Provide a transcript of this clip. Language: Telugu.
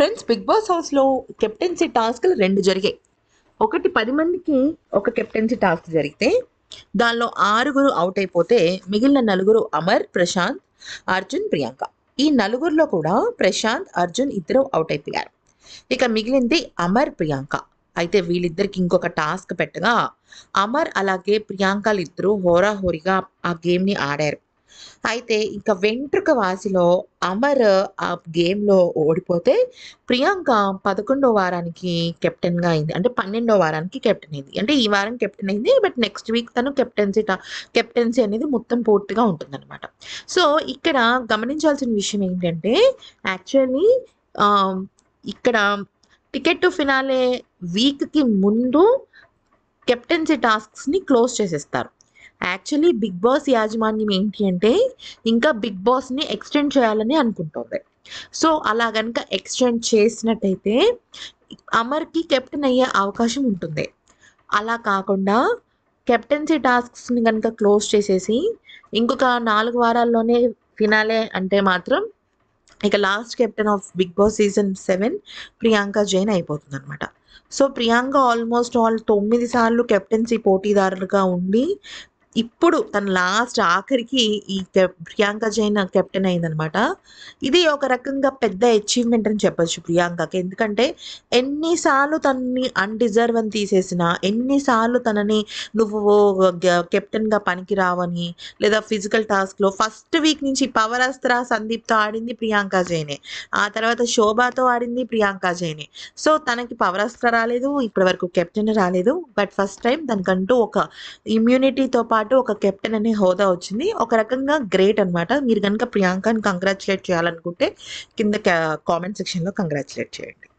ఫ్రెండ్స్ బిగ్ బాస్ హౌస్లో కెప్టెన్సీ టాస్క్లు రెండు జరిగాయి ఒకటి పది మందికి ఒక కెప్టెన్సీ టాస్క్ జరిగితే దానిలో ఆరుగురు అవుట్ అయిపోతే మిగిలిన నలుగురు అమర్ ప్రశాంత్ అర్జున్ ప్రియాంక ఈ నలుగురిలో కూడా ప్రశాంత్ అర్జున్ ఇద్దరు అవుట్ అయిపోయారు ఇక మిగిలింది అమర్ ప్రియాంక అయితే వీళ్ళిద్దరికి ఇంకొక టాస్క్ పెట్టగా అమర్ అలాగే ప్రియాంకలు ఇద్దరు హోరాహోరీగా ఆ గేమ్ని ఆడారు అయితే ఇంకా వెంట్రుక వాసిలో అమర్ ఆ గేమ్లో ఓడిపోతే ప్రియాంక పదకొండో వారానికి కెప్టెన్గా అయింది అంటే పన్నెండో వారానికి కెప్టెన్ అయింది అంటే ఈ వారం కెప్టెన్ అయింది బట్ నెక్స్ట్ వీక్ తను కెప్టెన్సీ కెప్టెన్సీ అనేది మొత్తం పూర్తిగా ఉంటుందన్నమాట సో ఇక్కడ గమనించాల్సిన విషయం ఏంటంటే యాక్చువల్లీ ఇక్కడ టికెట్ టు ఫినాలే వీక్కి ముందు కెప్టెన్సీ టాస్క్స్ని క్లోజ్ చేసేస్తారు యాక్చువల్లీ బిగ్ బాస్ యాజమాన్యం ఏంటి అంటే ఇంకా బిగ్ బాస్ని ఎక్స్టెండ్ చేయాలని అనుకుంటుంది సో అలా కనుక ఎక్స్టెండ్ చేసినట్టయితే అమర్కి కెప్టెన్ అయ్యే అవకాశం ఉంటుంది అలా కాకుండా కెప్టెన్సీ టాస్క్స్ని కనుక క్లోజ్ చేసేసి ఇంకొక నాలుగు వారాల్లోనే ఫినాలే అంటే మాత్రం ఇక last captain of Bigg Boss season seven Priyanka Jain అయిపోతుంది అనమాట సో ప్రియాంక ఆల్మోస్ట్ ఆల్ తొమ్మిది సార్లు కెప్టెన్సీ పోటీదారులుగా ఉండి ఇప్పుడు తన లాస్ట్ ఆఖరికి ఈ ప్రియాంక జైన్ కెప్టెన్ అయిందనమాట ఇది ఒక రకంగా పెద్ద అచీవ్మెంట్ అని చెప్పొచ్చు ప్రియాంకకి ఎందుకంటే ఎన్నిసార్లు తనని అన్డిజర్వ్ అని తీసేసిన ఎన్నిసార్లు తనని నువ్వు కెప్టెన్గా పనికి రావని లేదా ఫిజికల్ టాస్క్లో ఫస్ట్ వీక్ నుంచి పవర్ అస్త్ర సందీప్తో ఆడింది ప్రియాంక జైనే ఆ తర్వాత శోభాతో ఆడింది ప్రియాంక జైనే సో తనకి పవర్ అస్త్ర రాలేదు ఇప్పటి వరకు కెప్టెన్ రాలేదు బట్ ఫస్ట్ టైం తనకంటూ ఒక ఇమ్యూనిటీతో పాటు పాటు ఒక కెప్టెన్ అనే హోదా వచ్చింది ఒక రకంగా గ్రేట్ అనమాట మీరు కనుక ప్రియాంకని కంగ్రాచులేట్ చేయాలనుకుంటే కింద కామెంట్ సెక్షన్లో కంగ్రాచులేట్ చేయండి